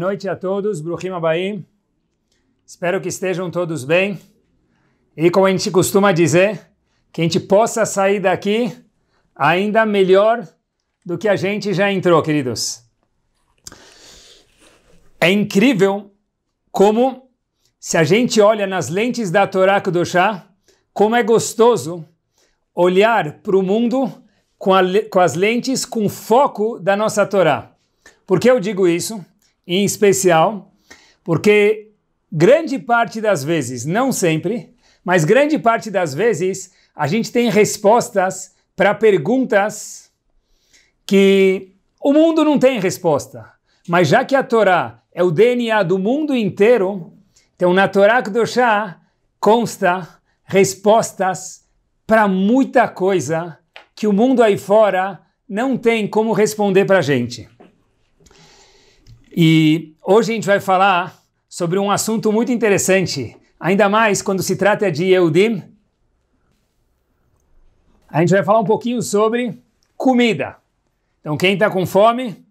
noite a todos, Bruhima Abaim. Espero que estejam todos bem. E como a gente costuma dizer, que a gente possa sair daqui ainda melhor do que a gente já entrou, queridos. É incrível como, se a gente olha nas lentes da Torá Kudoshá, como é gostoso olhar para o mundo com, a, com as lentes com foco da nossa Torá. Por que eu digo isso? em especial, porque grande parte das vezes, não sempre, mas grande parte das vezes, a gente tem respostas para perguntas que o mundo não tem resposta. Mas já que a Torá é o DNA do mundo inteiro, então na Torá Kedoshá consta respostas para muita coisa que o mundo aí fora não tem como responder para a gente. E hoje a gente vai falar sobre um assunto muito interessante, ainda mais quando se trata de Eudim. A gente vai falar um pouquinho sobre comida. Então, quem está com fome,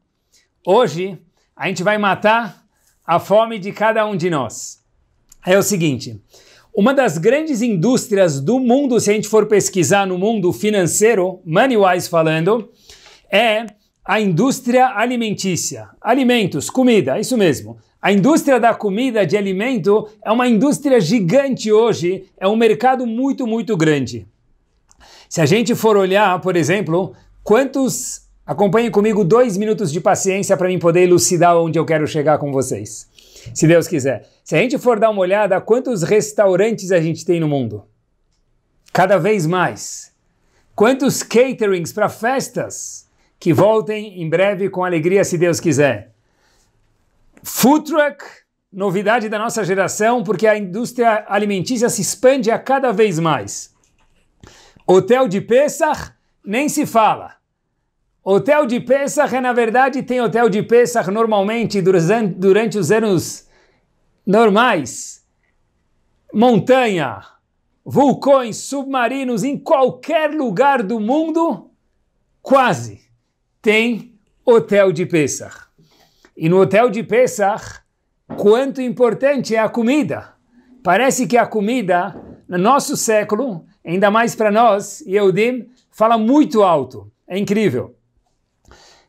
hoje a gente vai matar a fome de cada um de nós. É o seguinte: uma das grandes indústrias do mundo, se a gente for pesquisar no mundo financeiro, money-wise falando, é a indústria alimentícia. Alimentos, comida, isso mesmo. A indústria da comida de alimento é uma indústria gigante hoje, é um mercado muito, muito grande. Se a gente for olhar, por exemplo, quantos. Acompanhe comigo dois minutos de paciência para mim poder elucidar onde eu quero chegar com vocês. Se Deus quiser. Se a gente for dar uma olhada, quantos restaurantes a gente tem no mundo? Cada vez mais. Quantos caterings para festas? que voltem em breve com alegria, se Deus quiser. Food truck, novidade da nossa geração, porque a indústria alimentícia se expande a cada vez mais. Hotel de Pesach, nem se fala. Hotel de Pesach, é, na verdade, tem hotel de Pesach normalmente durante os anos normais. Montanha, vulcões, submarinos, em qualquer lugar do mundo, quase tem hotel de Pesach. E no hotel de Pesach, quanto importante é a comida. Parece que a comida, no nosso século, ainda mais para nós, Yehudim, fala muito alto. É incrível.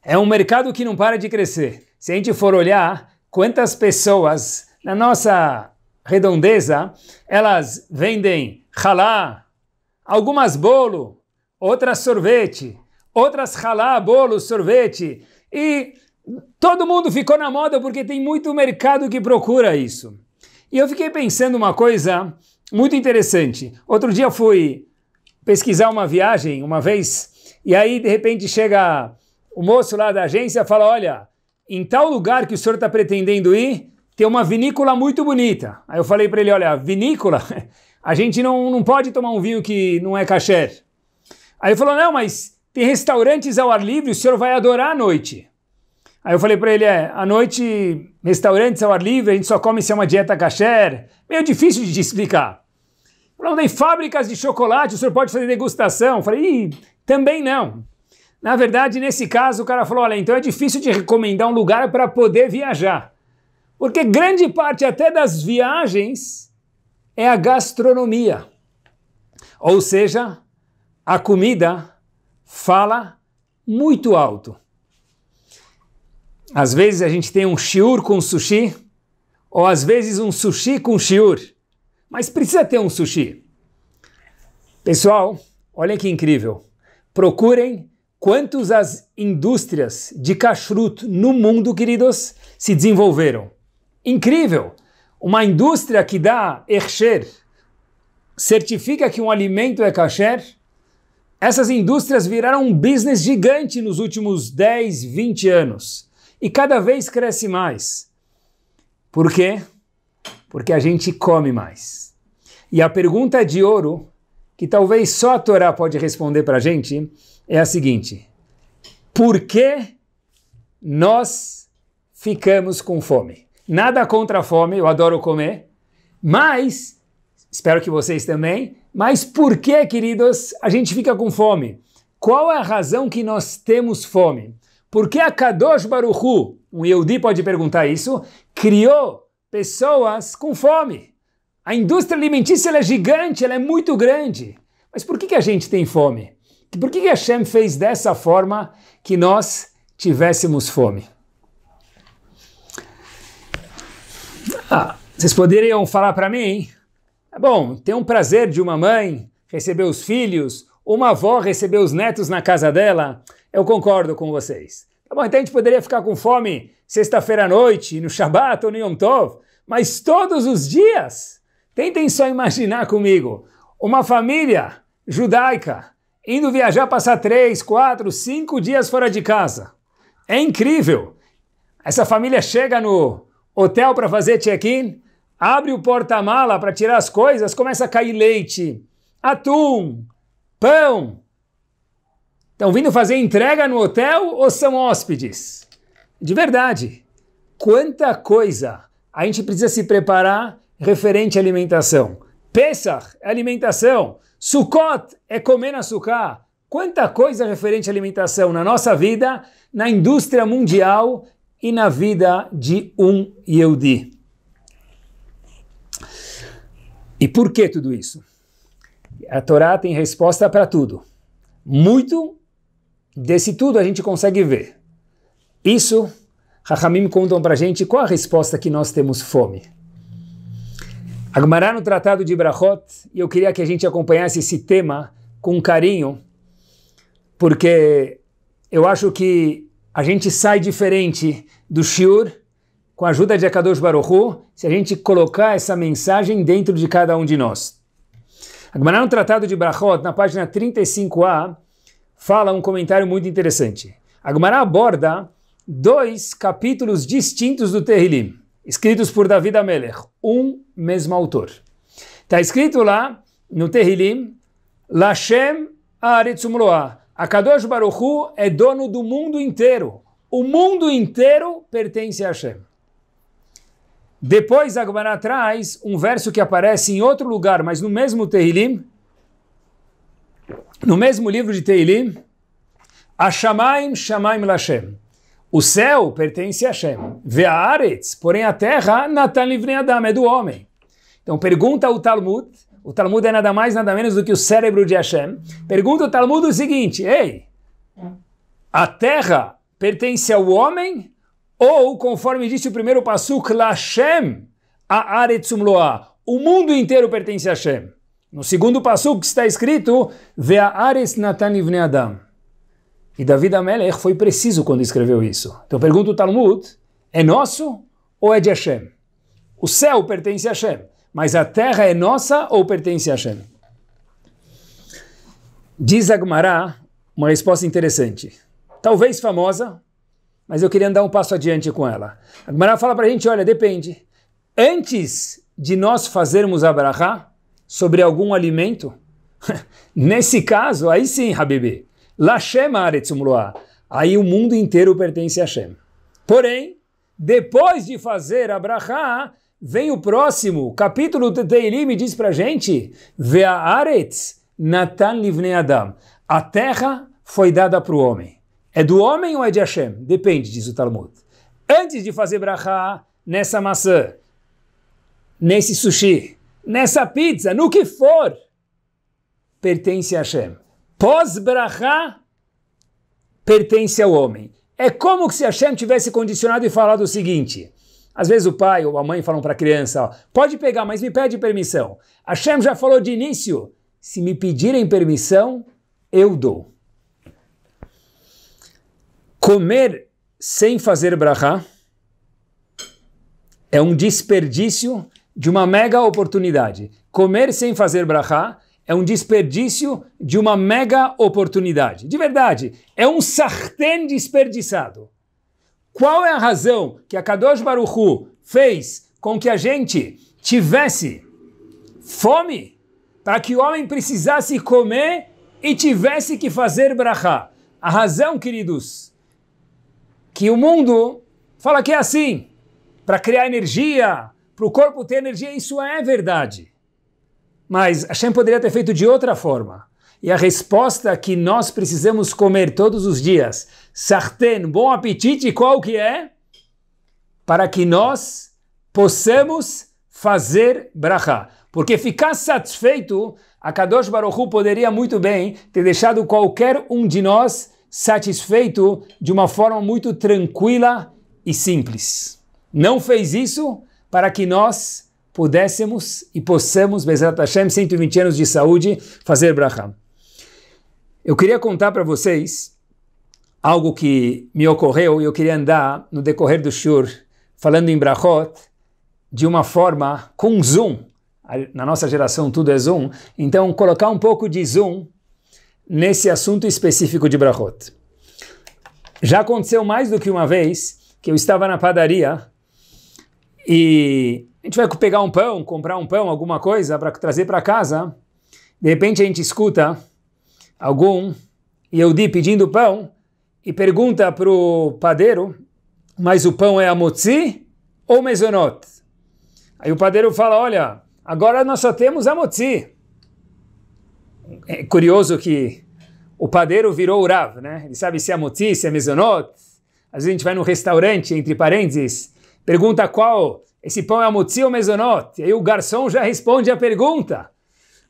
É um mercado que não para de crescer. Se a gente for olhar quantas pessoas na nossa redondeza, elas vendem halá, algumas bolo, outras sorvete, outras ralá, bolo, sorvete. E todo mundo ficou na moda porque tem muito mercado que procura isso. E eu fiquei pensando uma coisa muito interessante. Outro dia fui pesquisar uma viagem, uma vez, e aí de repente chega o moço lá da agência e fala: Olha, em tal lugar que o senhor está pretendendo ir, tem uma vinícola muito bonita. Aí eu falei para ele: Olha, vinícola, a gente não, não pode tomar um vinho que não é caché. Aí ele falou: Não, mas tem restaurantes ao ar livre, o senhor vai adorar à noite. Aí eu falei para ele, é, à noite, restaurantes ao ar livre, a gente só come se é uma dieta kasher. Meio difícil de explicar. Falou, tem fábricas de chocolate, o senhor pode fazer degustação. Eu falei, também não. Na verdade, nesse caso, o cara falou, olha, então é difícil de recomendar um lugar para poder viajar. Porque grande parte até das viagens é a gastronomia. Ou seja, a comida fala muito alto. Às vezes a gente tem um shiur com sushi, ou às vezes um sushi com shiur, mas precisa ter um sushi. Pessoal, olha que incrível. Procurem quantas as indústrias de kashrut no mundo, queridos, se desenvolveram. Incrível! Uma indústria que dá ercher, certifica que um alimento é kasher, essas indústrias viraram um business gigante nos últimos 10, 20 anos e cada vez cresce mais. Por quê? Porque a gente come mais. E a pergunta de ouro, que talvez só a Torá pode responder para a gente, é a seguinte: por que nós ficamos com fome? Nada contra a fome, eu adoro comer, mas Espero que vocês também. Mas por que, queridos, a gente fica com fome? Qual é a razão que nós temos fome? Por que a Kadosh Baruchu, um Yehudi pode perguntar isso, criou pessoas com fome? A indústria alimentícia é gigante, ela é muito grande. Mas por que, que a gente tem fome? Por que, que Hashem fez dessa forma que nós tivéssemos fome? Ah, vocês poderiam falar para mim, hein? É bom, tem um prazer de uma mãe receber os filhos, uma avó receber os netos na casa dela. Eu concordo com vocês. Tá bom, então a gente poderia ficar com fome sexta-feira à noite, no Shabat ou no Yom Tov, mas todos os dias. Tentem só imaginar comigo uma família judaica indo viajar passar três, quatro, cinco dias fora de casa. É incrível. Essa família chega no hotel para fazer check-in, abre o porta-mala para tirar as coisas, começa a cair leite, atum, pão. Estão vindo fazer entrega no hotel ou são hóspedes? De verdade, quanta coisa a gente precisa se preparar referente à alimentação. Pesach é alimentação. Sukkot é comer na Quanta coisa referente à alimentação na nossa vida, na indústria mundial e na vida de um Yehudi. E por que tudo isso? A Torá tem resposta para tudo. Muito desse tudo a gente consegue ver. Isso, Rahamim contam para a gente qual a resposta que nós temos fome. Agmará no Tratado de Brachot, e eu queria que a gente acompanhasse esse tema com carinho, porque eu acho que a gente sai diferente do shiur com a ajuda de Akadosh Baruchu, se a gente colocar essa mensagem dentro de cada um de nós. Agmará no é Tratado de Brachot, na página 35a, fala um comentário muito interessante. Agmará aborda dois capítulos distintos do Terrilim, escritos por David Amelech, um mesmo autor. Está escrito lá no Terrilim, Lashem Aretzumloa. Akadosh Baruchu é dono do mundo inteiro. O mundo inteiro pertence a Hashem. Depois a Gemara traz um verso que aparece em outro lugar, mas no mesmo Tehilim, no mesmo livro de Tehilim, Ashamaim Shamaim Lashem. O céu pertence a Hashem. Ve'aretz, porém a terra, Natan Livnei Adam, é do homem. Então pergunta o Talmud, o Talmud é nada mais, nada menos do que o cérebro de Hashem. Pergunta o Talmud o seguinte, ei, a terra pertence ao homem ou, conforme disse o primeiro Passuk, Lashem, a Aretzum Loa, o mundo inteiro pertence a Hashem. No segundo Passuk está escrito, Ve'ares Natan Ibn Adam. E David Amelech foi preciso quando escreveu isso. Então pergunta o Talmud, é nosso ou é de Hashem? O céu pertence a Hashem, mas a terra é nossa ou pertence a Hashem? Diz Agmará uma resposta interessante, talvez famosa, mas eu queria andar um passo adiante com ela. A Gemara fala para a gente, olha, depende. Antes de nós fazermos a sobre algum alimento, nesse caso, aí sim, Habibi, Lashem Aretzumloa, aí o mundo inteiro pertence a Hashem. Porém, depois de fazer a vem o próximo, capítulo do Teilim diz para a gente, Vea Aretz Natan Livnei Adam, a terra foi dada para o homem. É do homem ou é de Hashem? Depende, diz o Talmud. Antes de fazer brachá nessa maçã, nesse sushi, nessa pizza, no que for, pertence a Hashem. Pós-brachá, pertence ao homem. É como se Hashem tivesse condicionado e falado o seguinte. Às vezes o pai ou a mãe falam para a criança, ó, pode pegar, mas me pede permissão. Hashem já falou de início, se me pedirem permissão, eu dou. Comer sem fazer brachá é um desperdício de uma mega oportunidade. Comer sem fazer brachá é um desperdício de uma mega oportunidade. De verdade, é um sartén desperdiçado. Qual é a razão que a Kadosh Baruchu fez com que a gente tivesse fome para que o homem precisasse comer e tivesse que fazer brachá? A razão, queridos, que o mundo fala que é assim, para criar energia, para o corpo ter energia, isso é verdade. Mas Hashem poderia ter feito de outra forma. E a resposta que nós precisamos comer todos os dias, sartén, bom apetite, qual que é? Para que nós possamos fazer brachá. Porque ficar satisfeito, a Kadosh Baruchu poderia muito bem ter deixado qualquer um de nós satisfeito de uma forma muito tranquila e simples. Não fez isso para que nós pudéssemos e possamos, Bezerra Hashem, 120 anos de saúde, fazer Braham. Eu queria contar para vocês algo que me ocorreu e eu queria andar no decorrer do Shur, falando em Brachot, de uma forma com zoom. Na nossa geração tudo é zoom, então colocar um pouco de zoom nesse assunto específico de Brahot. Já aconteceu mais do que uma vez que eu estava na padaria e a gente vai pegar um pão, comprar um pão, alguma coisa para trazer para casa. De repente a gente escuta algum Yehudi pedindo pão e pergunta para o padeiro, mas o pão é amotzi ou mezonot? Aí o padeiro fala, olha, agora nós só temos amotzi. É curioso que o padeiro virou o Rav, né? Ele sabe se é moti, se é mezonot. Às vezes a gente vai no restaurante, entre parênteses, pergunta qual, esse pão é moti ou mezonot? E aí o garçom já responde a pergunta.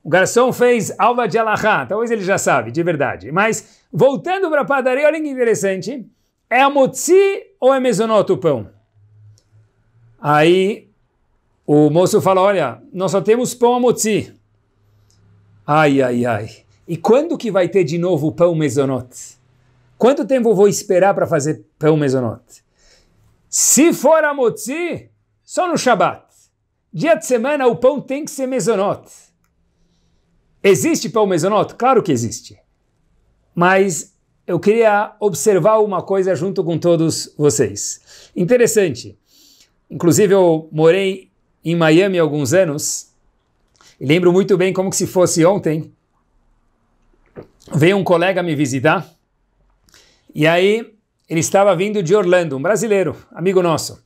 O garçom fez alva de alahá, talvez ele já sabe, de verdade. Mas, voltando para a padaria, olha que interessante. É a ou é mezonot o pão? Aí, o moço fala, olha, nós só temos pão a Ai, ai, ai. E quando que vai ter de novo o pão mesonote? Quanto tempo vou esperar para fazer pão mesonote? Se for a motzi, só no Shabat. Dia de semana o pão tem que ser mesonote. Existe pão mesonote? Claro que existe. Mas eu queria observar uma coisa junto com todos vocês. Interessante. Inclusive eu morei em Miami há alguns anos Lembro muito bem como que se fosse ontem. Veio um colega me visitar e aí ele estava vindo de Orlando, um brasileiro, amigo nosso.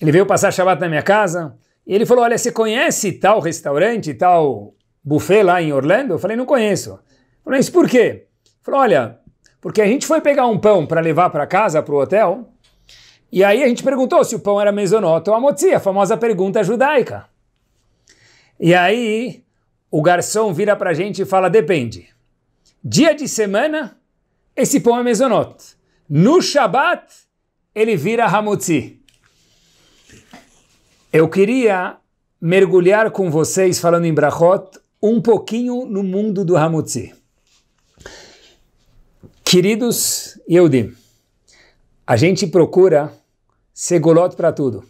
Ele veio passar Shabbat na minha casa e ele falou: Olha, você conhece tal restaurante, tal buffet lá em Orlando? Eu falei: Não conheço. Falei, Mas por quê? Ele falou: Olha, porque a gente foi pegar um pão para levar para casa, para o hotel, e aí a gente perguntou se o pão era mesonoto ou amotzi, a famosa pergunta judaica. E aí o garçom vira para a gente e fala: depende. Dia de semana, esse pão é mesonot. No Shabat, ele vira hamutzi. Eu queria mergulhar com vocês, falando em brachot, um pouquinho no mundo do hamutzi. Queridos Yehudim, a gente procura segolot para tudo.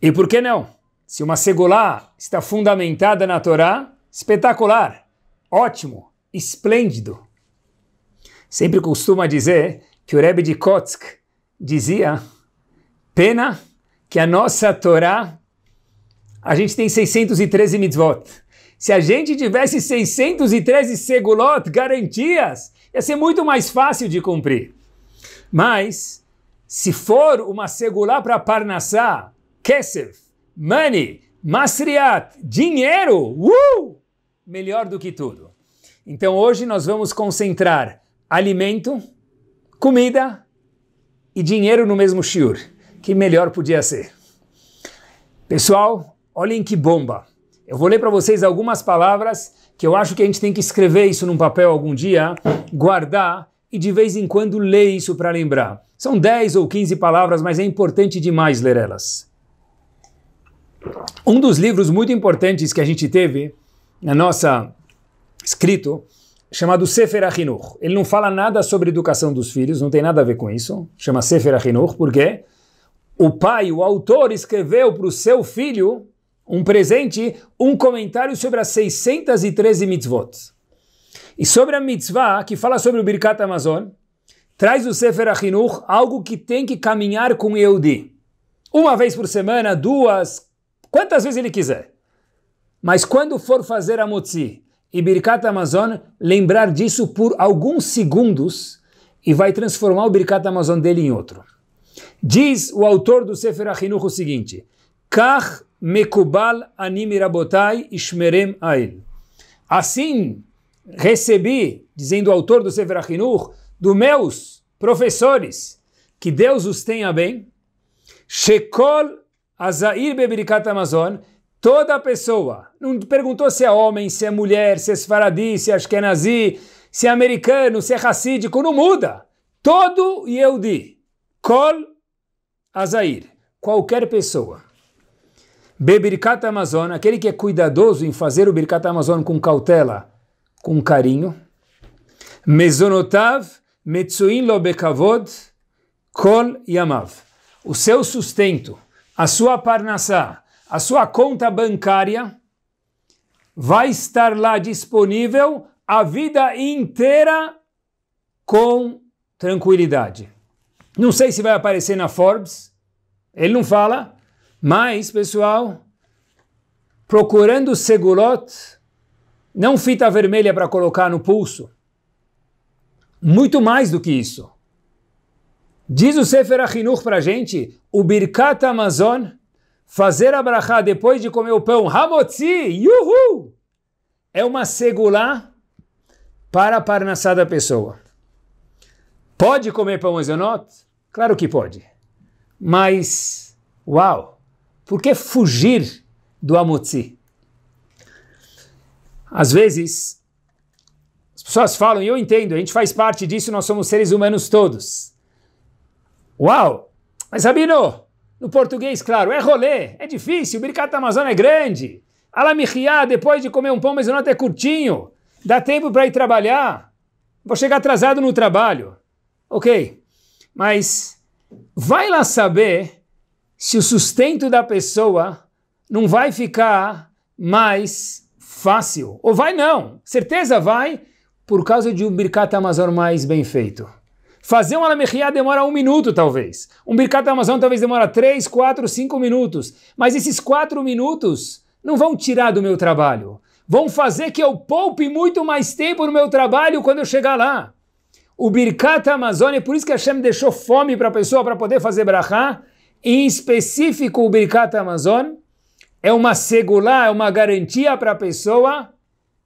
E por que não? Se uma segulá está fundamentada na Torá, espetacular, ótimo, esplêndido. Sempre costuma dizer que o Rebbe de Kotsk dizia: pena que a nossa Torá, a gente tem 613 mitzvot. Se a gente tivesse 613 segulot, garantias, ia ser muito mais fácil de cumprir. Mas, se for uma segulá para Parnassá, Kesev, money, masriat, dinheiro, uh, melhor do que tudo. Então hoje nós vamos concentrar alimento, comida e dinheiro no mesmo shiur. Que melhor podia ser. Pessoal, olhem que bomba. Eu vou ler para vocês algumas palavras que eu acho que a gente tem que escrever isso num papel algum dia, guardar e de vez em quando ler isso para lembrar. São 10 ou 15 palavras, mas é importante demais ler elas. Um dos livros muito importantes que a gente teve na nossa escrito, chamado Sefer Achinuch. Ele não fala nada sobre educação dos filhos, não tem nada a ver com isso. Chama Sefer Achinuch porque o pai, o autor, escreveu para o seu filho um presente, um comentário sobre as 613 mitzvot. E sobre a mitzvah, que fala sobre o Birkat Amazon, traz o Sefer Achinuch algo que tem que caminhar com Yehudi. Uma vez por semana, duas, quantas vezes ele quiser. Mas quando for fazer a motzi e Birkat Amazon, lembrar disso por alguns segundos e vai transformar o Birkat Amazon dele em outro. Diz o autor do Sefer Ahinuch o seguinte: Kach mekubal anim rabotai ishmerem ail. Assim recebi, dizendo o autor do Sefer Ahinuch, dos meus professores, que Deus os tenha bem. Shekol Azair bebericata Amazon, toda pessoa, não perguntou se é homem, se é mulher, se é esfaradi, se é ashkenazi, se é americano, se é racídico, não muda. Todo Yehudi, Kol Azair, qualquer pessoa. Bebericata Amazon, aquele que é cuidadoso em fazer o Birkat Amazon com cautela, com carinho. Mezonotav, Metsuin Lobekavod, Kol Yamav. O seu sustento a sua parnassá, a sua conta bancária, vai estar lá disponível a vida inteira com tranquilidade. Não sei se vai aparecer na Forbes, ele não fala, mas, pessoal, procurando segulot, não fita vermelha para colocar no pulso. Muito mais do que isso. Diz o Sefer Achinuch para a gente, o Birkat Amazon, fazer a brachá depois de comer o pão, Hamotzi, yuhu, é uma segulá para a parnassá da pessoa. Pode comer pão ezonot? Claro que pode. Mas, uau, por que fugir do Hamotzi? Às vezes, as pessoas falam, e eu entendo, a gente faz parte disso, nós somos seres humanos todos. Uau! Mas Rabino, no português, claro, é rolê, é difícil, o Birkat Amazônia é grande. Alamichia, depois de comer um pão, mas o é curtinho. Dá tempo para ir trabalhar. Vou chegar atrasado no trabalho. Ok, mas vai lá saber se o sustento da pessoa não vai ficar mais fácil. Ou vai não, certeza vai, por causa de um Birkat Amazon mais bem feito. Fazer um alamechiá demora um minuto, talvez. Um birkat Amazon talvez demora três, quatro, cinco minutos. Mas esses quatro minutos não vão tirar do meu trabalho. Vão fazer que eu poupe muito mais tempo no meu trabalho quando eu chegar lá. O Birkat Amazônia, é por isso que Shem deixou fome para a pessoa para poder fazer brachá, em específico o Birkat Amazônia, é uma segulá, é uma garantia para a pessoa,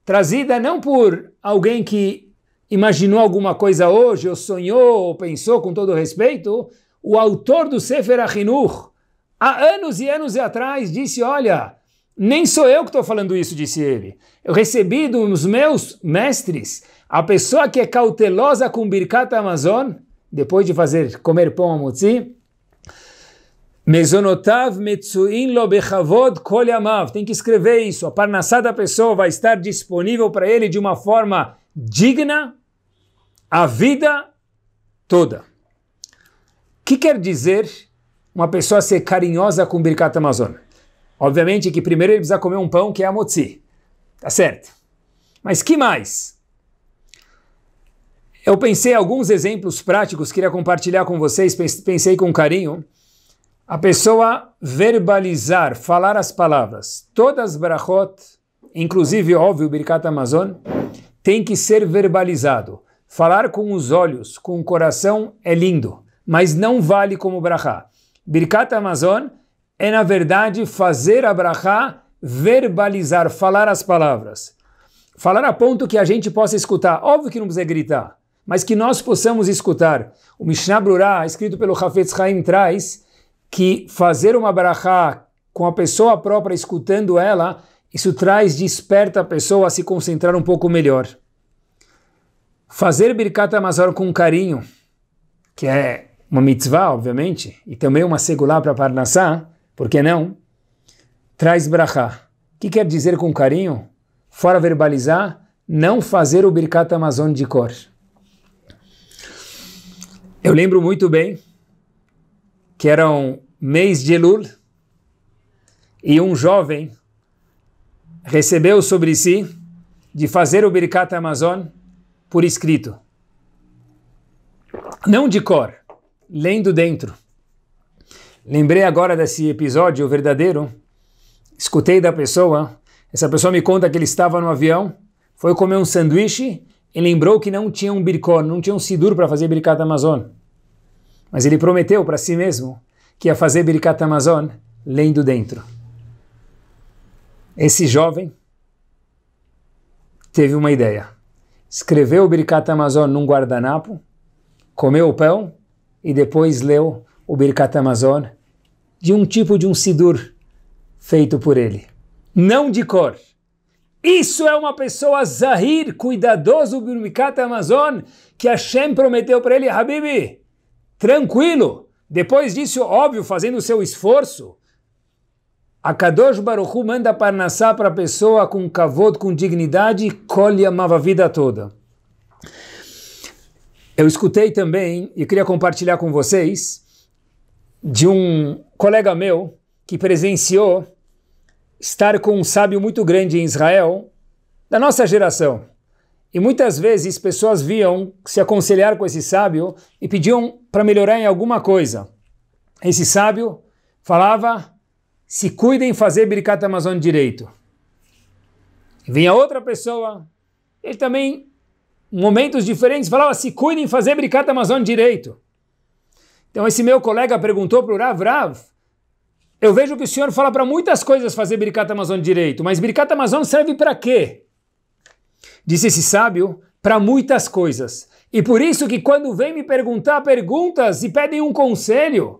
trazida não por alguém que imaginou alguma coisa hoje, ou sonhou, ou pensou, com todo respeito, o autor do Sefer Ahinur, há anos e anos atrás, disse: Olha, nem sou eu que estou falando isso, disse ele. Eu recebi dos meus mestres, a pessoa que é cautelosa com Birkat Amazon, depois de fazer comer pão a mutsi, Mezonotav metsuin lo bechavod kol yamav. Tem que escrever isso. A parnassada pessoa vai estar disponível para ele de uma forma digna a vida toda. O que quer dizer uma pessoa ser carinhosa com Birkat Amazon? Obviamente que primeiro ele precisa comer um pão que é a motzi. Tá certo. Mas que mais? Eu pensei alguns exemplos práticos, queria compartilhar com vocês, pensei com carinho. A pessoa verbalizar, falar as palavras. Todas brachot, inclusive, óbvio, Birkat Amazon, tem que ser verbalizado. Falar com os olhos, com o coração é lindo, mas não vale como brahá. Birkat Amazon é, na verdade, fazer a brahá verbalizar, falar as palavras. Falar a ponto que a gente possa escutar. Óbvio que não precisa gritar, mas que nós possamos escutar. O Mishnah Brurá, escrito pelo Hafetz Haim, traz que fazer uma brahá com a pessoa própria escutando ela, isso traz, desperta a pessoa a se concentrar um pouco melhor. Fazer Birkat Amazor com carinho, que é uma mitzvah, obviamente, e também uma segulá para Parnassá, por que não? Traz brachá. O que quer dizer com carinho? Fora verbalizar, não fazer o Birkat Amazon de cor. Eu lembro muito bem que era um mês de Elul e um jovem recebeu sobre si de fazer o Birkat Amazon por escrito. Não de cor, lendo dentro. Lembrei agora desse episódio verdadeiro. Escutei da pessoa. Essa pessoa me conta que ele estava no avião, foi comer um sanduíche e lembrou que não tinha um bircó, não tinha um sidur para fazer bricata Amazon. Mas ele prometeu para si mesmo que ia fazer bricata Amazon lendo dentro. Esse jovem teve uma ideia escreveu o Birkat Amazon num guardanapo, comeu o pão e depois leu o Birkat Amazon de um tipo de um sidur feito por ele. Não de cor. Isso é uma pessoa zahir, cuidadoso do Birkat Amazon, que Hashem prometeu para ele, Habibi, tranquilo. Depois disso, óbvio, fazendo o seu esforço, a Kadosh Baruchu manda Parnassá para a pessoa com kavod, com dignidade, e colhe a a vida toda. Eu escutei também, e queria compartilhar com vocês, de um colega meu que presenciou estar com um sábio muito grande em Israel, da nossa geração. E muitas vezes pessoas viam se aconselhar com esse sábio e pediam para melhorar em alguma coisa. Esse sábio falava se cuidem em fazer Birkat Amazon direito. Vinha outra pessoa, ele também, em momentos diferentes, falava, se cuidem em fazer Birkat Amazon direito. Então esse meu colega perguntou para o Rav, Rav, eu vejo que o senhor fala para muitas coisas fazer Birkat Amazon direito, mas Birkat Amazon serve para quê? Disse esse sábio, para muitas coisas. E por isso que quando vem me perguntar perguntas e pedem um conselho,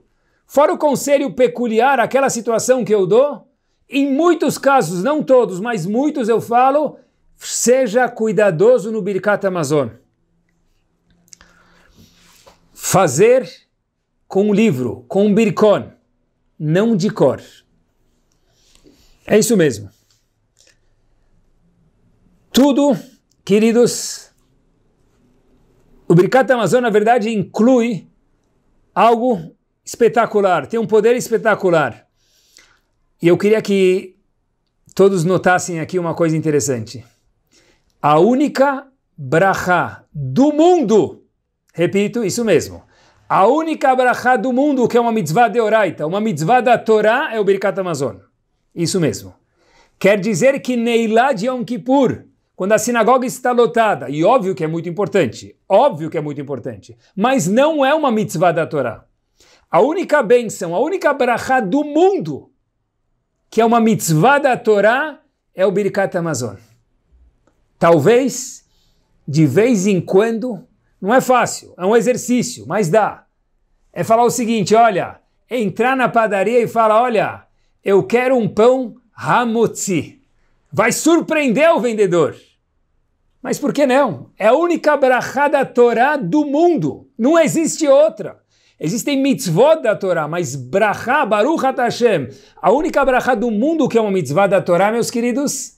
Fora o conselho peculiar, aquela situação que eu dou, em muitos casos, não todos, mas muitos eu falo, seja cuidadoso no Birkat Amazon. Fazer com o livro, com o Birkon, não de cor. É isso mesmo. Tudo, queridos, o Birkat Amazon, na verdade, inclui algo espetacular, tem um poder espetacular. E eu queria que todos notassem aqui uma coisa interessante. A única brachá do mundo, repito, isso mesmo. A única brachá do mundo que é uma mitzvah de oraita, uma mitzvah da Torá é o Birkat Amazon. Isso mesmo. Quer dizer que Neilá de Yom Kippur, quando a sinagoga está lotada, e óbvio que é muito importante, óbvio que é muito importante, mas não é uma mitzvah da Torá a única bênção, a única brachá do mundo, que é uma mitzvah da Torá, é o Birkat Amazon. Talvez, de vez em quando, não é fácil, é um exercício, mas dá. É falar o seguinte, olha, entrar na padaria e falar, olha, eu quero um pão Hamotzi. Vai surpreender o vendedor. Mas por que não? É a única brachá da Torá do mundo. Não existe outra. Existem mitzvot da Torá, mas brachá, baruch atashem. a única brachá do mundo que é uma mitzvah da Torá, meus queridos,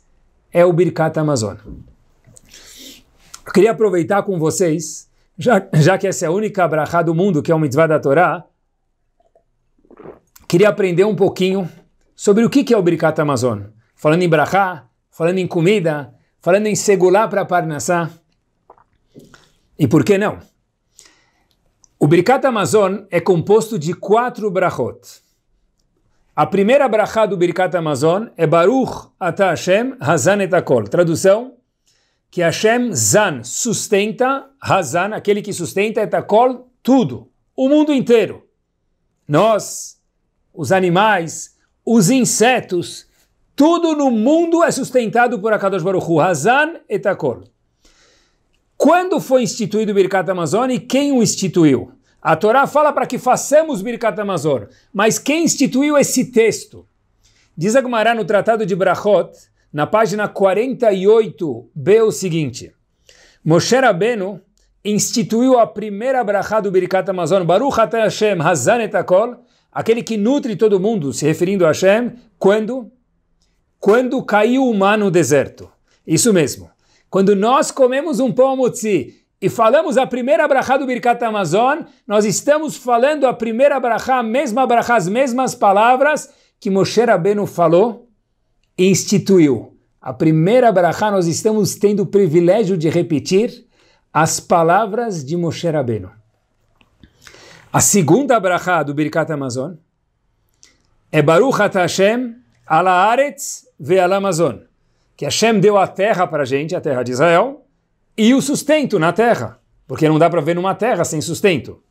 é o Birkat Amazon. Eu queria aproveitar com vocês, já, já que essa é a única brachá do mundo que é uma mitzvah da Torá, queria aprender um pouquinho sobre o que é o Birkat Amazon. Falando em brachá, falando em comida, falando em segular para parnassá. E por que não? O Birkat Amazon é composto de quatro brachot. A primeira brachá do Birkat Amazon é Baruch Ata Hashem Hazan et Akol. Tradução, que Hashem Zan sustenta, Hazan, aquele que sustenta et Akol, tudo, o mundo inteiro. Nós, os animais, os insetos, tudo no mundo é sustentado por Akadosh Baruch Hu, Hazan et Akol. Quando foi instituído o Birkat Amazon e quem o instituiu? A Torá fala para que façamos Birkat Amazon, mas quem instituiu esse texto? Diz Agmará no Tratado de Brachot, na página 48b, o seguinte: Moshe Rabbeinu instituiu a primeira brachá do Birkat Amazon, Baruch Atay Hashem Hazan et Akol, aquele que nutre todo mundo, se referindo a Hashem, quando? Quando caiu o mar no deserto. Isso mesmo. Quando nós comemos um pão motzi e falamos a primeira brachá do Birkat Amazon, nós estamos falando a primeira brachá, a mesma brachá, as mesmas palavras que Moshe Rabbeinu falou e instituiu. A primeira brachá nós estamos tendo o privilégio de repetir as palavras de Moshe Rabbeinu. A segunda brachá do Birkat Amazon é Baruch Hashem ala Aretz ve'al Amazon que Hashem deu a terra para a gente, a terra de Israel, e o sustento na terra, porque não dá para ver numa terra sem sustento.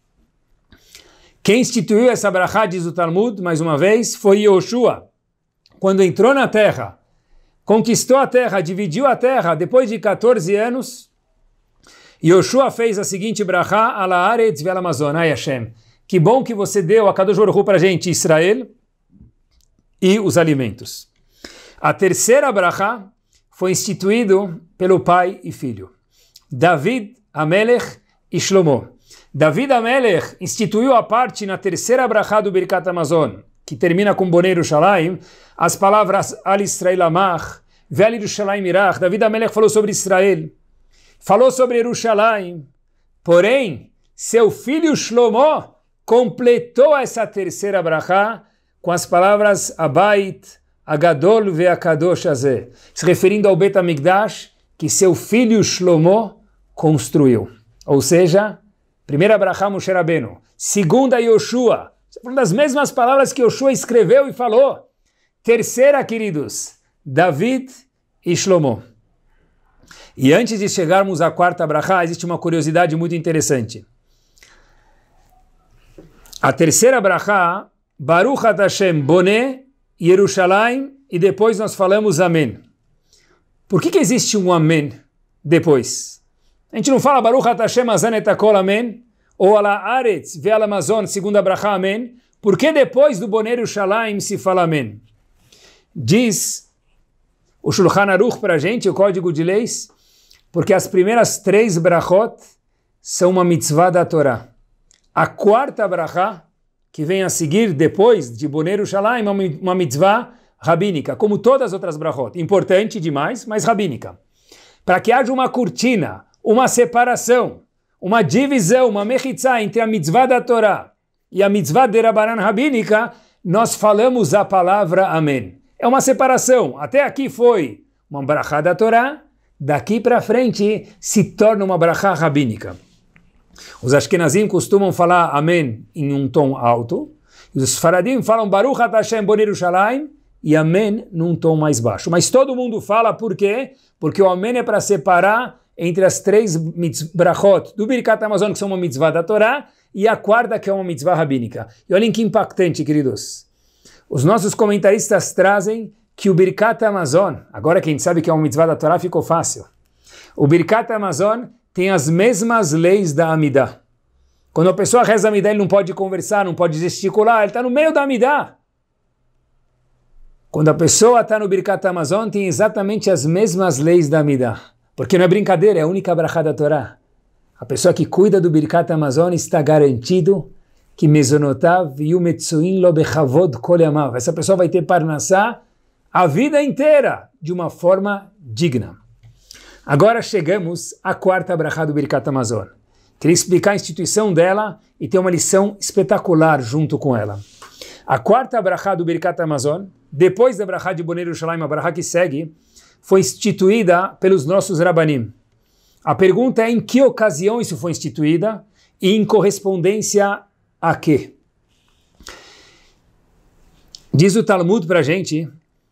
Quem instituiu essa brachá, diz o Talmud, mais uma vez, foi Yoshua. Quando entrou na terra, conquistou a terra, dividiu a terra, depois de 14 anos, Yoshua fez a seguinte brachá, Alaaretz velamazonai Hashem. Que bom que você deu a Kadosh Baruch para a gente, Israel, e os alimentos. A terceira brachá, foi instituído pelo pai e filho. David Amelech e Shlomo. David Amelech instituiu a parte na terceira brachá do Birkat Amazon, que termina com Boneiro Shalaim, as palavras Al Israel Amach, Vel Yerushalayim Irach. David Amelech falou sobre Israel, falou sobre Yerushalayim, porém, seu filho Shlomo completou essa terceira brachá com as palavras Abait, Agadol ve'akadosh azeh, se referindo ao Bet que seu filho Shlomo construiu. Ou seja, primeira Abraham Moshe Rabbeinu, segunda Yoshua, tá das mesmas palavras que Yoshua escreveu e falou. Terceira, queridos, David e Shlomo. E antes de chegarmos à quarta brachá, existe uma curiosidade muito interessante. A terceira brachá, Baruch Hashem Boné Yerushalayim e depois nós falamos Amém. Por que, que existe um Amém depois? A gente não fala Baruch HaTashem Azanetakol et Amém ou Ala Aretz Ve'al Amazon, segunda Abraha Amém. Por que depois do Boner Yerushalayim se fala Amém? Diz o Shulchan Aruch para a gente, o Código de Leis, porque as primeiras três brachot são uma mitzvah da Torá. A quarta brachá que vem a seguir depois de Boneiro Shalaim, uma mitzvah rabínica, como todas as outras brachot. Importante demais, mas rabínica. Para que haja uma cortina, uma separação, uma divisão, uma mechitzá entre a mitzvah da Torá e a mitzvah de Rabanan rabínica, nós falamos a palavra amém. É uma separação. Até aqui foi uma brachá da Torá, daqui para frente se torna uma brachá rabínica. Os Ashkenazim costumam falar Amém em um tom alto. E os Faradim falam Baruch Hashem Bonirushalayim e Amém num tom mais baixo. Mas todo mundo fala por quê? Porque o Amém é para separar entre as três brachot do Birkat Amazon, que são uma mitzvah da Torá, e a quarta, que é uma mitzvah rabínica. E olhem que impactante, queridos. Os nossos comentaristas trazem que o Birkat Amazon, agora quem sabe que é uma mitzvah da Torá, ficou fácil. O Birkat Amazon tem as mesmas leis da Amidá. Quando a pessoa reza a Amidá, ele não pode conversar, não pode gesticular, ele está no meio da Amidá. Quando a pessoa está no Birkat Amazon, tem exatamente as mesmas leis da Amidá. Porque não é brincadeira, é a única brachá da Torá. A pessoa que cuida do Birkat Amazon está garantido que Mezonotav e Lobechavod Kolyamav. Essa pessoa vai ter parnassá a vida inteira de uma forma digna. Agora chegamos à quarta brachá do Birkat Amazon. Queria explicar a instituição dela e ter uma lição espetacular junto com ela. A quarta brachá do Birkat Amazon, depois da brachá de Boneiro Shalaim, a brachá que segue, foi instituída pelos nossos Rabanim. A pergunta é em que ocasião isso foi instituída e em correspondência a quê? Diz o Talmud para gente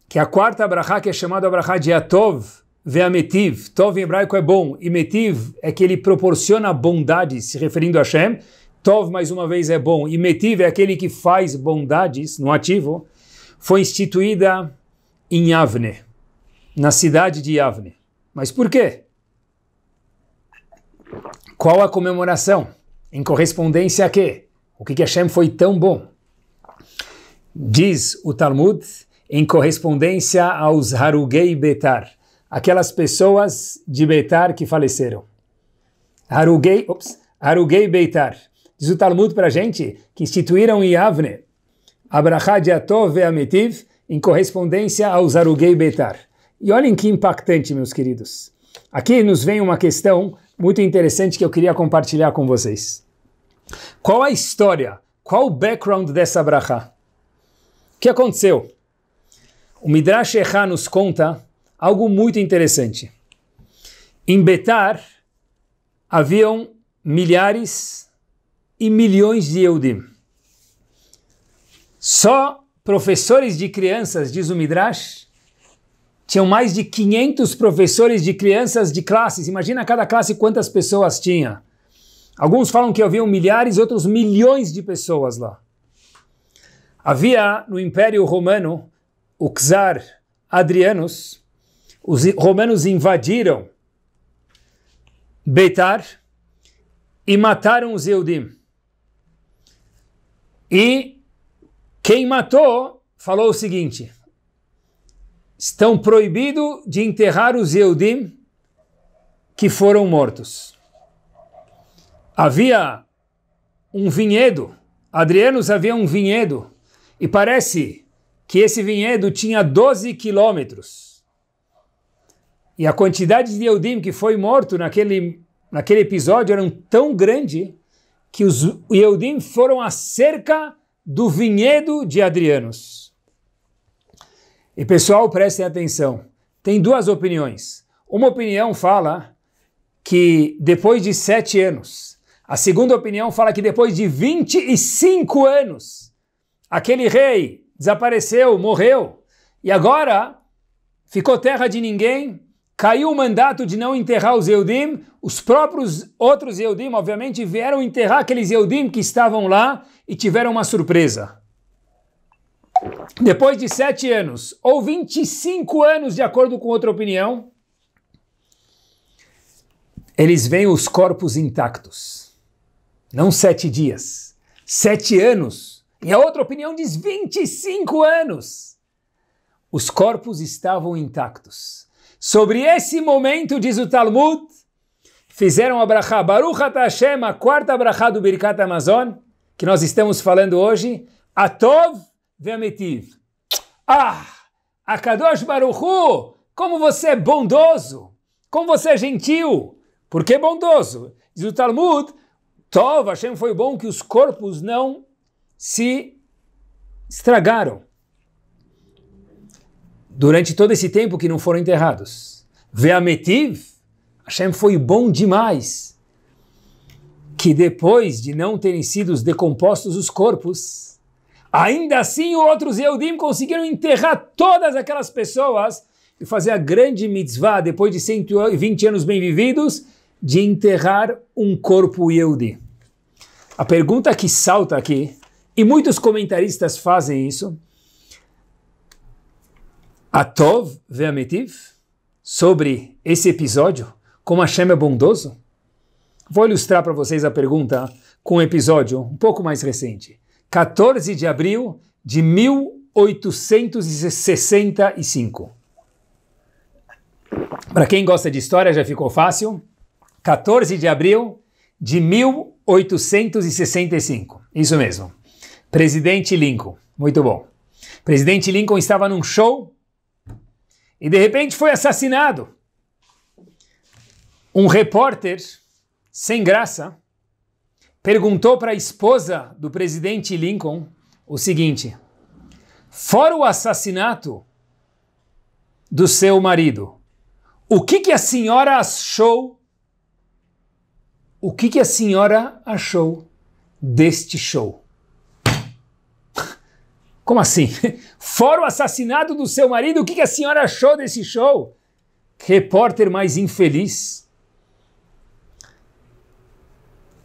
que a quarta brachá, que é chamada brachá de Atov, Ve'ametiv, Tov em hebraico é bom, e Metiv é que ele proporciona bondade, se referindo a Hashem. Tov, mais uma vez, é bom, e Metiv é aquele que faz bondades, no ativo. Foi instituída em Avne, na cidade de Avne. Mas por quê? Qual a comemoração? Em correspondência a quê? O que, que Hashem foi tão bom? Diz o Talmud, em correspondência aos Harugei Betar aquelas pessoas de Beitar que faleceram. Harugei, ops, Harugei Beitar. Diz o Talmud para a gente que instituíram em Avne, Abrahá de Atov e Amitiv, em correspondência aos Harugei Beitar. E olhem que impactante, meus queridos. Aqui nos vem uma questão muito interessante que eu queria compartilhar com vocês. Qual a história, qual o background dessa abraha? O que aconteceu? O Midrash Echá nos conta algo muito interessante. Em Betar haviam milhares e milhões de Eudim. Só professores de crianças, diz o Midrash, tinham mais de 500 professores de crianças de classes. Imagina cada classe quantas pessoas tinha. Alguns falam que haviam milhares, outros milhões de pessoas lá. Havia no Império Romano o czar Adrianus, os romanos invadiram Beitar e mataram os Eudim. E quem matou falou o seguinte: estão proibidos de enterrar os Eudim que foram mortos. Havia um vinhedo, Adrianos havia um vinhedo, e parece que esse vinhedo tinha 12 quilômetros e a quantidade de Eudim que foi morto naquele, naquele episódio era tão grande que os Eudim foram à cerca do vinhedo de Adrianos. E pessoal, prestem atenção. Tem duas opiniões. Uma opinião fala que depois de sete anos. A segunda opinião fala que depois de 25 anos, aquele rei desapareceu, morreu. E agora ficou terra de ninguém, caiu o mandato de não enterrar os Eudim, os próprios outros Eudim, obviamente, vieram enterrar aqueles Eudim que estavam lá e tiveram uma surpresa. Depois de sete anos, ou 25 anos, de acordo com outra opinião, eles veem os corpos intactos. Não sete dias, sete anos. E a outra opinião diz 25 anos. Os corpos estavam intactos. Sobre esse momento, diz o Talmud, fizeram a brachá Baruch Hashem, a quarta brachá do Birkat Amazon, que nós estamos falando hoje, Atov Vemetiv. Ah, Akadosh Baruchu, como você é bondoso, como você é gentil. Por que bondoso? Diz o Talmud, Tov Hashem foi bom que os corpos não se estragaram durante todo esse tempo que não foram enterrados. Veametiv, Hashem foi bom demais que depois de não terem sido decompostos os corpos, ainda assim outros eudim conseguiram enterrar todas aquelas pessoas e fazer a grande mitzvah, depois de 120 anos bem vividos, de enterrar um corpo Yehudi. A pergunta que salta aqui, e muitos comentaristas fazem isso, Atov Veametiv, sobre esse episódio, como Hashem é bondoso? Vou ilustrar para vocês a pergunta com um episódio um pouco mais recente. 14 de abril de 1865. Para quem gosta de história, já ficou fácil. 14 de abril de 1865. Isso mesmo. Presidente Lincoln. Muito bom. Presidente Lincoln estava num show e de repente foi assassinado. Um repórter, sem graça, perguntou para a esposa do presidente Lincoln o seguinte: fora o assassinato do seu marido, o que, que a senhora achou? O que, que a senhora achou deste show? Como assim? Fora o assassinato do seu marido, o que a senhora achou desse show? Repórter mais infeliz.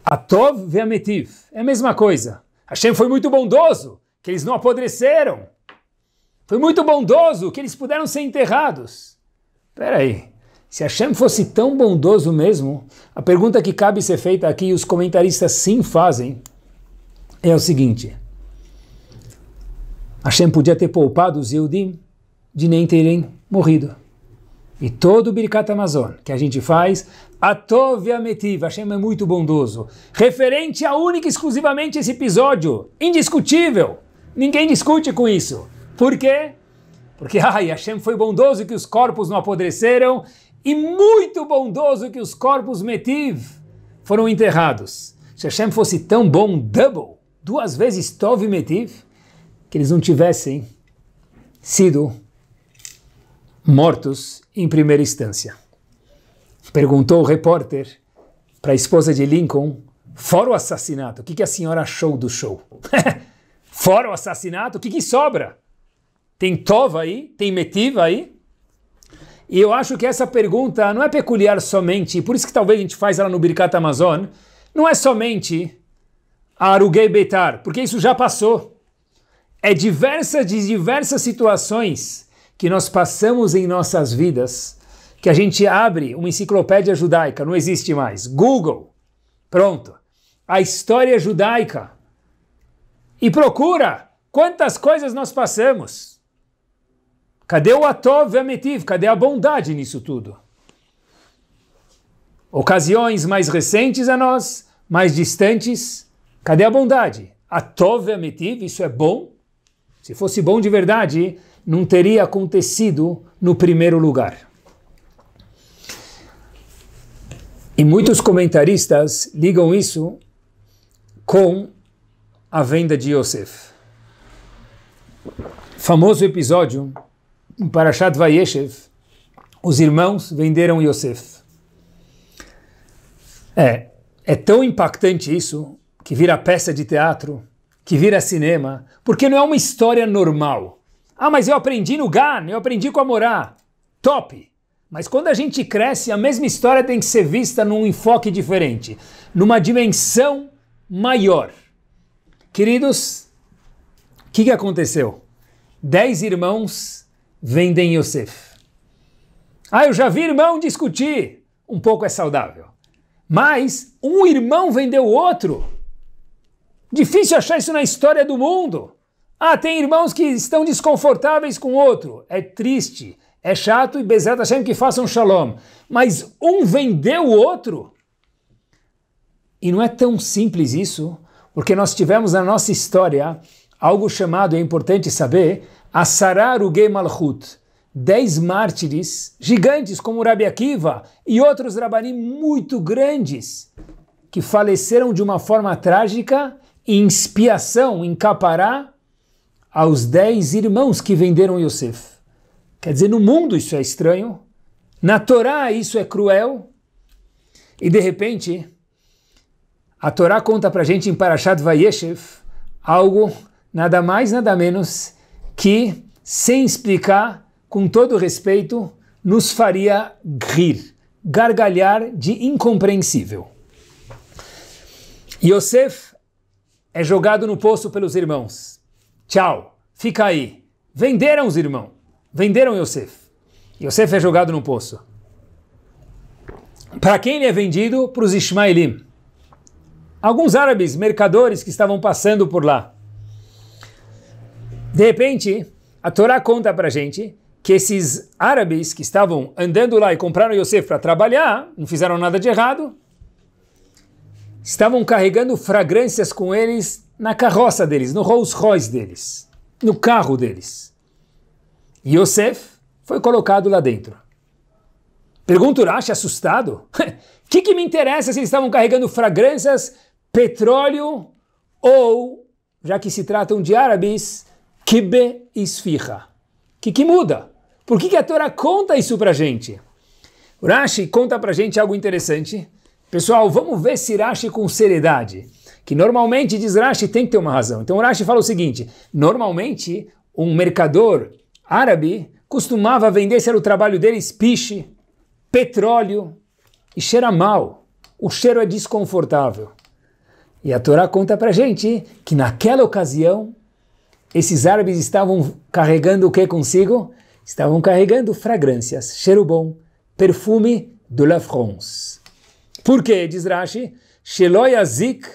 Atov Veametiv. É a mesma coisa. Hashem foi muito bondoso, que eles não apodreceram. Foi muito bondoso que eles puderam ser enterrados. Espera aí. Se Hashem fosse tão bondoso mesmo, a pergunta que cabe ser feita aqui e os comentaristas sim fazem é o seguinte. Hashem podia ter poupado os Yehudim de nem terem morrido. E todo o Birkat Amazon que a gente faz, Atov Metiv. Hashem é muito bondoso. Referente a única e exclusivamente esse episódio, indiscutível. Ninguém discute com isso. Por quê? Porque ai, Hashem foi bondoso que os corpos não apodreceram e muito bondoso que os corpos Metiv foram enterrados. Se Hashem fosse tão bom, double, duas vezes Tov Metiv, que eles não tivessem sido mortos em primeira instância. Perguntou o repórter para a esposa de Lincoln, fora o assassinato, o que, que a senhora achou do show? fora o assassinato, o que, que sobra? Tem tova aí? Tem metiva aí? E eu acho que essa pergunta não é peculiar somente, por isso que talvez a gente faz ela no Birkat Amazon, não é somente a Aruguei Beitar, porque isso já passou é diversas de diversas situações que nós passamos em nossas vidas, que a gente abre uma enciclopédia judaica, não existe mais. Google, pronto. A história judaica. E procura quantas coisas nós passamos. Cadê o Atov Ametiv? Cadê a bondade nisso tudo? Ocasiões mais recentes a nós, mais distantes. Cadê a bondade? Atov Ametiv, isso é bom? Se fosse bom de verdade, não teria acontecido no primeiro lugar. E muitos comentaristas ligam isso com a venda de Yosef. Famoso episódio em Parashat Vayeshev, os irmãos venderam Yosef. É, é tão impactante isso que vira peça de teatro que vira cinema, porque não é uma história normal. Ah, mas eu aprendi no GAN, eu aprendi com a Morá. Top! Mas quando a gente cresce, a mesma história tem que ser vista num enfoque diferente, numa dimensão maior. Queridos, o que, que aconteceu? Dez irmãos vendem Yosef. Ah, eu já vi irmão discutir. Um pouco é saudável. Mas um irmão vendeu o outro. Difícil achar isso na história do mundo. Ah, tem irmãos que estão desconfortáveis com outro. É triste, é chato e Bezerra tá Hashem que façam um shalom. Mas um vendeu o outro. E não é tão simples isso, porque nós tivemos na nossa história algo chamado, é importante saber, Assarar Ugei Malchut. Dez mártires gigantes como Rabi Akiva e outros rabanim muito grandes que faleceram de uma forma trágica em expiação, encapará aos dez irmãos que venderam Yosef. Quer dizer, no mundo isso é estranho, na Torá isso é cruel, e de repente a Torá conta para gente em Parashat Vayeshev algo nada mais nada menos que, sem explicar, com todo respeito, nos faria rir, gargalhar de incompreensível. Yosef é jogado no poço pelos irmãos. Tchau, fica aí. Venderam os irmãos, venderam Yosef. Yosef é jogado no poço. Para quem ele é vendido? Para os Ismaelim. Alguns árabes, mercadores que estavam passando por lá. De repente, a Torá conta para gente que esses árabes que estavam andando lá e compraram Yosef para trabalhar, não fizeram nada de errado, estavam carregando fragrâncias com eles na carroça deles, no Rolls Royce deles, no carro deles. Yosef foi colocado lá dentro. Pergunta Rashi assustado: O que, que me interessa se eles estavam carregando fragrâncias, petróleo ou, já que se tratam de árabes, kibe esfirra? O que, que muda? Por que, que a Torá conta isso pra gente? Urashi conta pra gente algo interessante Pessoal, vamos ver se Rashi com seriedade. Que normalmente, diz Rashi, tem que ter uma razão. Então Rashi fala o seguinte, normalmente um mercador árabe costumava vender, se era o trabalho deles, piche, petróleo, e cheira mal. O cheiro é desconfortável. E a Torá conta pra gente que naquela ocasião, esses árabes estavam carregando o que consigo? Estavam carregando fragrâncias, cheiro bom, perfume de la France. Por quê? Diz Rashi, Sheloyazik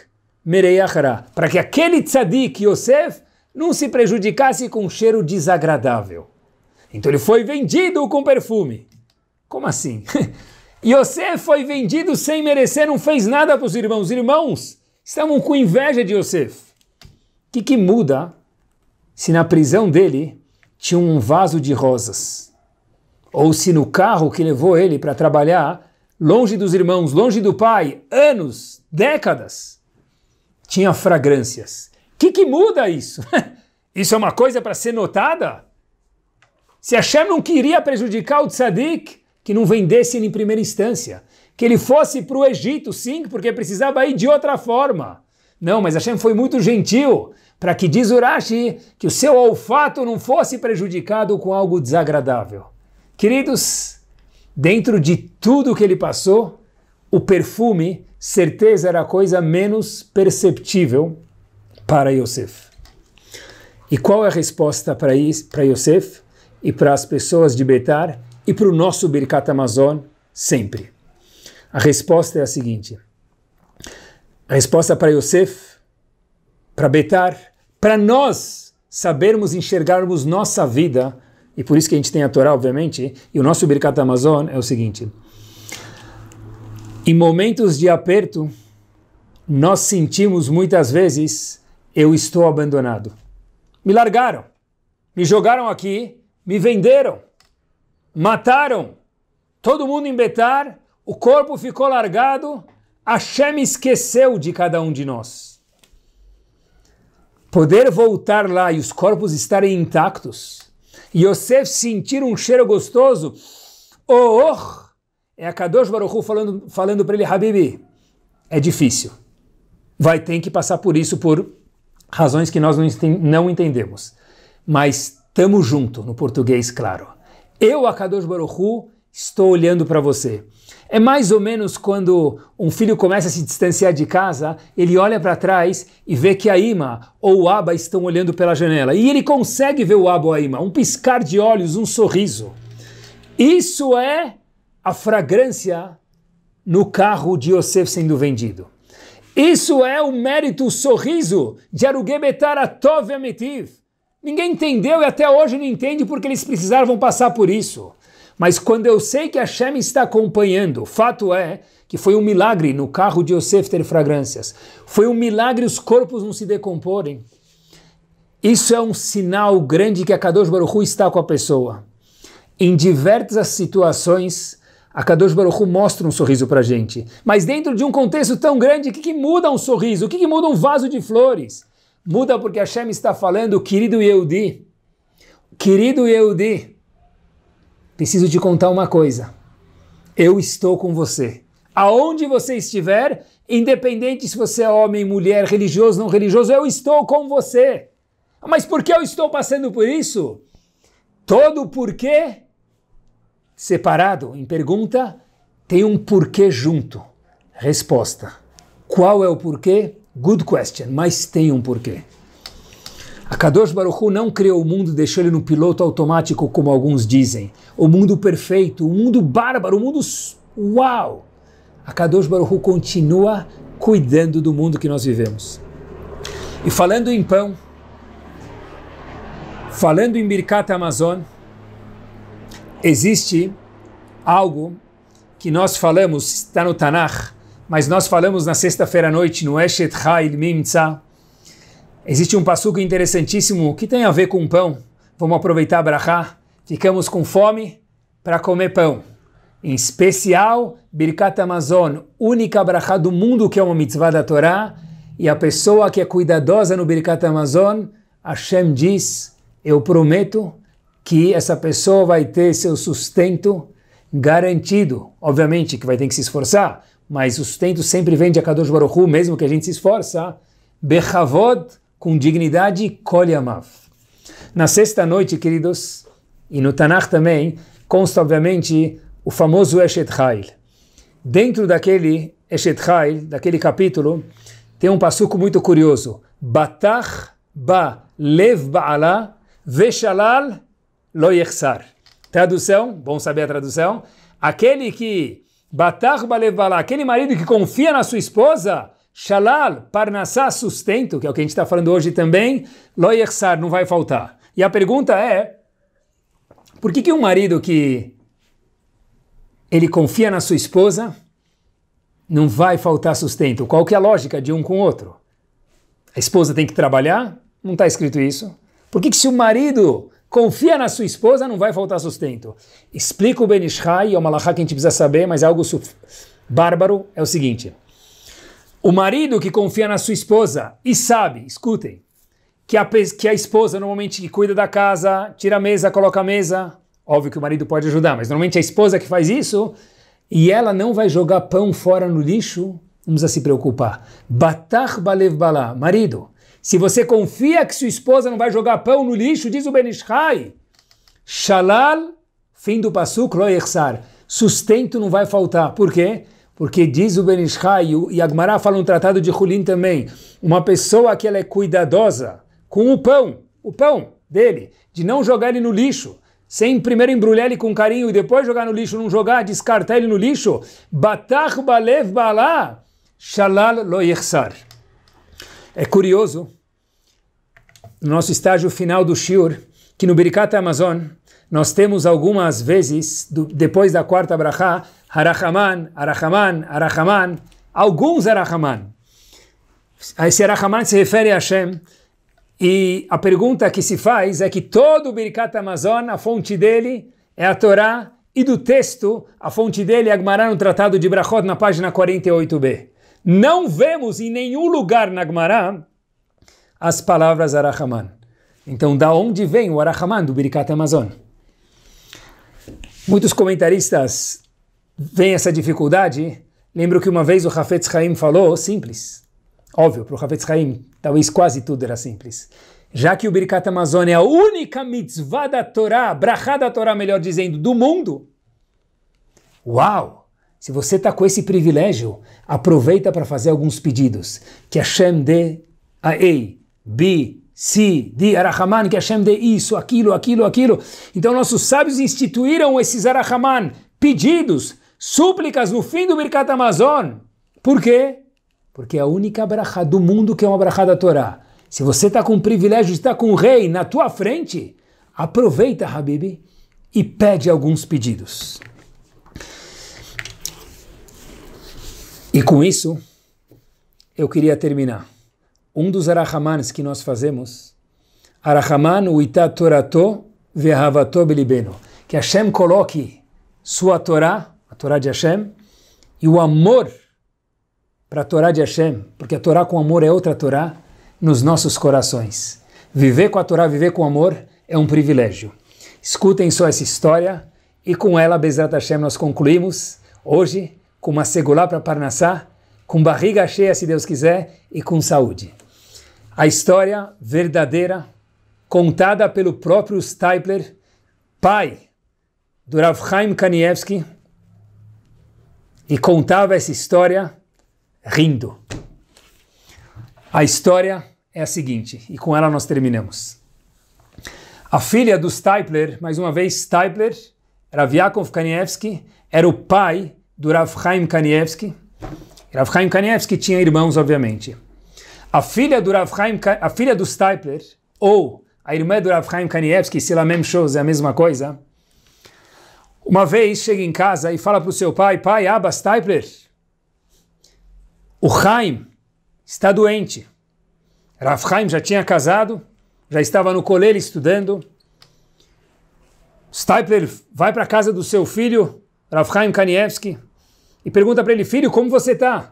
Mereyachra, para que aquele tzadik Yosef não se prejudicasse com um cheiro desagradável. Então ele foi vendido com perfume. Como assim? Yosef foi vendido sem merecer, não fez nada para os irmãos. Os irmãos estavam com inveja de Yosef. O que, que muda se na prisão dele tinha um vaso de rosas? Ou se no carro que levou ele para trabalhar longe dos irmãos, longe do pai, anos, décadas, tinha fragrâncias. O que, que muda isso? isso é uma coisa para ser notada? Se Hashem não queria prejudicar o tzadik, que não vendesse ele em primeira instância, que ele fosse para o Egito, sim, porque precisava ir de outra forma. Não, mas Hashem foi muito gentil para que diz Urashi que o seu olfato não fosse prejudicado com algo desagradável. Queridos, Dentro de tudo que ele passou, o perfume, certeza, era a coisa menos perceptível para Yosef. E qual é a resposta para Yosef e para as pessoas de Betar e para o nosso Birkat Amazon sempre? A resposta é a seguinte. A resposta para Yosef, para Betar, para nós sabermos enxergarmos nossa vida e por isso que a gente tem a Torá, obviamente. E o nosso Birkat Amazon é o seguinte: em momentos de aperto, nós sentimos muitas vezes eu estou abandonado. Me largaram, me jogaram aqui, me venderam, mataram. Todo mundo em Betar, o corpo ficou largado, Hashem esqueceu de cada um de nós. Poder voltar lá e os corpos estarem intactos Yosef sentir um cheiro gostoso. Oh, oh é a Kadosh Baruchu falando, falando para ele, Habibi, é difícil. Vai ter que passar por isso por razões que nós não entendemos. Mas tamo junto, no português, claro. Eu, a Kadosh Baruchu, estou olhando para você. É mais ou menos quando um filho começa a se distanciar de casa, ele olha para trás e vê que a Ima ou o Aba estão olhando pela janela. E ele consegue ver o Aba ou a Ima, um piscar de olhos, um sorriso. Isso é a fragrância no carro de Yosef sendo vendido. Isso é o mérito, o sorriso de Arugebetar Atov Ametiv. Ninguém entendeu e até hoje não entende porque eles precisavam passar por isso. Mas quando eu sei que a Hashem está acompanhando, o fato é que foi um milagre no carro de Yosef ter fragrâncias. Foi um milagre os corpos não se decomporem. Isso é um sinal grande que a Kadosh Baruch Hu está com a pessoa. Em diversas situações, a Kadosh Baruch Hu mostra um sorriso para gente. Mas dentro de um contexto tão grande, o que, que muda um sorriso? O que, que muda um vaso de flores? Muda porque a Hashem está falando, querido Yehudi, querido Yehudi, preciso te contar uma coisa. Eu estou com você. Aonde você estiver, independente se você é homem, mulher, religioso, não religioso, eu estou com você. Mas por que eu estou passando por isso? Todo porquê separado em pergunta tem um porquê junto. Resposta. Qual é o porquê? Good question, mas tem um porquê. A Kadosh Baruchu não criou o mundo, deixou ele no piloto automático, como alguns dizem. O mundo perfeito, o mundo bárbaro, o mundo uau! A Kadosh Baruchu continua cuidando do mundo que nós vivemos. E falando em pão, falando em Birkata Amazon, existe algo que nós falamos, está no Tanakh, mas nós falamos na sexta-feira à noite no Eshet Ha'il Mimtzah, Existe um passuco interessantíssimo que tem a ver com pão. Vamos aproveitar a brachá. Ficamos com fome para comer pão. Em especial, Birkat Amazon, única brachá do mundo que é uma mitzvah da Torá. E a pessoa que é cuidadosa no Birkat Amazon, Hashem diz, eu prometo que essa pessoa vai ter seu sustento garantido. Obviamente que vai ter que se esforçar, mas o sustento sempre vem de Akadosh Baruch mesmo que a gente se esforça. Bechavod, com dignidade koliamav. Na sexta noite, queridos, e no Tanakh também, consta obviamente o famoso Eshet Hail. Dentro daquele Eshet Hail, daquele capítulo, tem um passuco muito curioso. Batach ba lev ba'ala veshalal lo yechsar. Tradução, bom saber a tradução. Aquele que, batach ba lev ba'ala, aquele marido que confia na sua esposa, Shalal, Parnassá, sustento, que é o que a gente está falando hoje também, Loyersar, não vai faltar. E a pergunta é, por que, que um marido que ele confia na sua esposa não vai faltar sustento? Qual que é a lógica de um com o outro? A esposa tem que trabalhar? Não está escrito isso. Por que, que se o marido confia na sua esposa não vai faltar sustento? Explica o Benishai, é uma lahá que a gente precisa saber, mas é algo bárbaro, é o seguinte... O marido que confia na sua esposa e sabe, escutem, que a, que a esposa normalmente cuida da casa, tira a mesa, coloca a mesa. Óbvio que o marido pode ajudar, mas normalmente é a esposa que faz isso e ela não vai jogar pão fora no lixo, vamos a se preocupar. Batar balev balá, marido, se você confia que sua esposa não vai jogar pão no lixo, diz o Benishai, shalal, fim do passuk, lo sustento não vai faltar. Por quê? Porque diz o Benishai, e Agmará fala um tratado de Julim também, uma pessoa que ela é cuidadosa com o pão, o pão dele, de não jogar ele no lixo, sem primeiro embrulhar ele com carinho e depois jogar no lixo, não jogar, descartar ele no lixo, batach balev shalal lo yersar. É curioso, no nosso estágio final do Shiur, que no Bericat Amazon, nós temos algumas vezes, do, depois da quarta brachá, Arachaman, Arachaman, Arachaman, alguns Arachaman. Esse Arachaman se refere a Hashem. E a pergunta que se faz é que todo o Birkat Amazon, a fonte dele é a Torá, e do texto, a fonte dele é Agmará no Tratado de Brachot, na página 48b. Não vemos em nenhum lugar na Agmará as palavras Arachaman. Então, da onde vem o Arachaman do Birkat Amazon? Muitos comentaristas veem essa dificuldade. Lembro que uma vez o Hafetz Haim falou, simples, óbvio, para o Hafetz Haim, talvez quase tudo era simples. Já que o Birkat Amazônia é a única mitzvah da Torá, brachá da Torá, melhor dizendo, do mundo, uau! Se você está com esse privilégio, aproveita para fazer alguns pedidos. Que Hashem dê a A, B, se de Arahaman, que Hashem dê isso, aquilo, aquilo, aquilo. Então nossos sábios instituíram esses Arahaman, pedidos, súplicas no fim do Birkat Amazon. Por quê? Porque é a única brachá do mundo que é uma brachá da Torá. Se você está com o privilégio de estar com o rei na tua frente, aproveita, Habib, e pede alguns pedidos. E com isso, eu queria terminar um dos arahamans que nós fazemos, arahaman uita torato vehavato belibeno, que Hashem coloque sua Torá, a Torá de Hashem, e o amor para a Torá de Hashem, porque a Torá com amor é outra Torá, nos nossos corações. Viver com a Torá, viver com amor, é um privilégio. Escutem só essa história e com ela, Bezerra Hashem, nós concluímos hoje com uma segulá para Parnassá, com barriga cheia, se Deus quiser, e com saúde a história verdadeira contada pelo próprio Stipler, pai do Rav Chaim Kanievski, e contava essa história rindo. A história é a seguinte, e com ela nós terminamos. A filha do Stipler, mais uma vez Stipler, Rav Yaakov Kanievski, era o pai do Rav Chaim Kanievski. Rav Chaim Kanievski tinha irmãos, obviamente. A filha do Rav a filha do Stipler, ou a irmã do Rav Haim Kanievski, se lá mesmo shows é a mesma coisa, uma vez chega em casa e fala para o seu pai, pai, Abba Stipler, o Haim está doente. Rav já tinha casado, já estava no colégio estudando. Stipler vai para a casa do seu filho, Rav Haim Kanievski, e pergunta para ele, filho, como você está?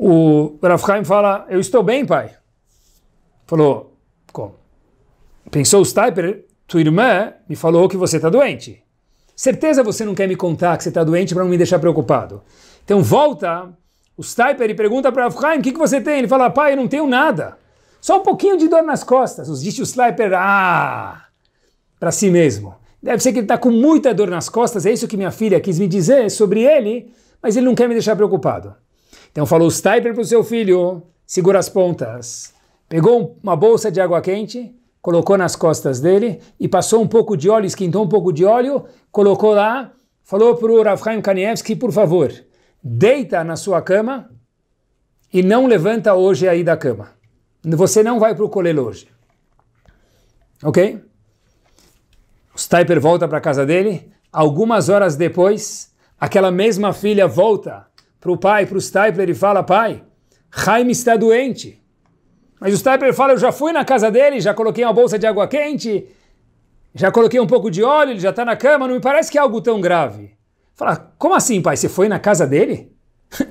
O Rav Chaim fala, eu estou bem, pai. Falou, como? Pensou o Stiper, tua irmã me falou que você está doente. Certeza você não quer me contar que você está doente para não me deixar preocupado. Então volta o Stiper e pergunta para Rav Chaim: o que, que você tem? Ele fala, pai, eu não tenho nada. Só um pouquinho de dor nas costas. Os disse o Stiper, ah, para si mesmo. Deve ser que ele está com muita dor nas costas, é isso que minha filha quis me dizer sobre ele, mas ele não quer me deixar preocupado. Então falou Stiper para o seu filho, segura as pontas. Pegou uma bolsa de água quente, colocou nas costas dele e passou um pouco de óleo, esquentou um pouco de óleo, colocou lá, falou para o Rav Chaim Kanievski, por favor, deita na sua cama e não levanta hoje aí da cama. Você não vai para o hoje. Ok? O Stiper volta para a casa dele. Algumas horas depois, aquela mesma filha volta para o pai, para o Stipler, ele fala, pai, Jaime está doente. Mas o Stipler fala, eu já fui na casa dele, já coloquei uma bolsa de água quente, já coloquei um pouco de óleo, ele já está na cama, não me parece que é algo tão grave. Fala, como assim, pai? Você foi na casa dele?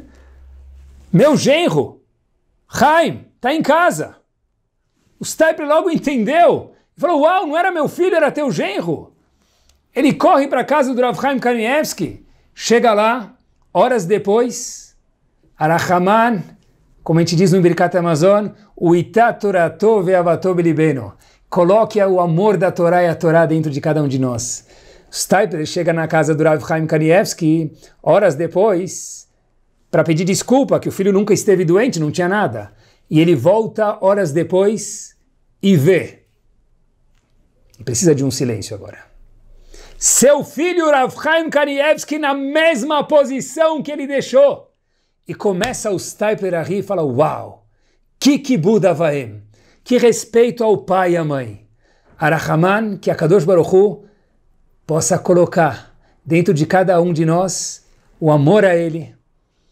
Meu genro, Jaime, está em casa. O Stipler logo entendeu. Falou, uau, não era meu filho, era teu genro. Ele corre para a casa do Rav Chaim Kanievski. Chega lá, Horas depois, Arachaman, como a gente diz no Birkat Amazon, o Itaturato Veavatov Libeno. Coloque o amor da Torá e a Torá dentro de cada um de nós. Stiper chega na casa do Rav Chaim Kanievski, horas depois, para pedir desculpa, que o filho nunca esteve doente, não tinha nada. E ele volta horas depois e vê. precisa de um silêncio agora seu filho Rav Chaim Kanievski na mesma posição que ele deixou. E começa o Stipler a rir e fala, uau, que que respeito ao pai e à mãe. Arahaman, que a Kadosh Baruchu possa colocar dentro de cada um de nós o amor a ele,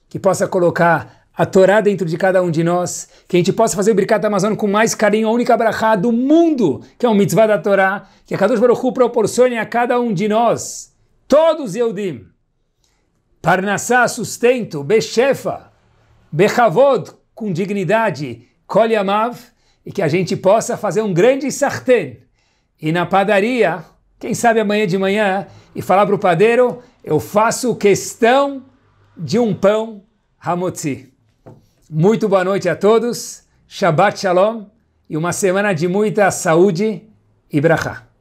que possa colocar a Torá dentro de cada um de nós, que a gente possa fazer o Birkat Amazônia com mais carinho, a única brachá do mundo, que é o mitzvah da Torá, que a Kadosh Baruch Hu proporcione a cada um de nós, todos Eudim, Parnassá, sustento, Bechefa, Bechavod, com dignidade, Kol Yamav, e que a gente possa fazer um grande sartén, e na padaria, quem sabe amanhã de manhã, e falar para o padeiro, eu faço questão de um pão Hamotzi. Muito boa noite a todos. Shabbat Shalom e uma semana de muita saúde e brachá.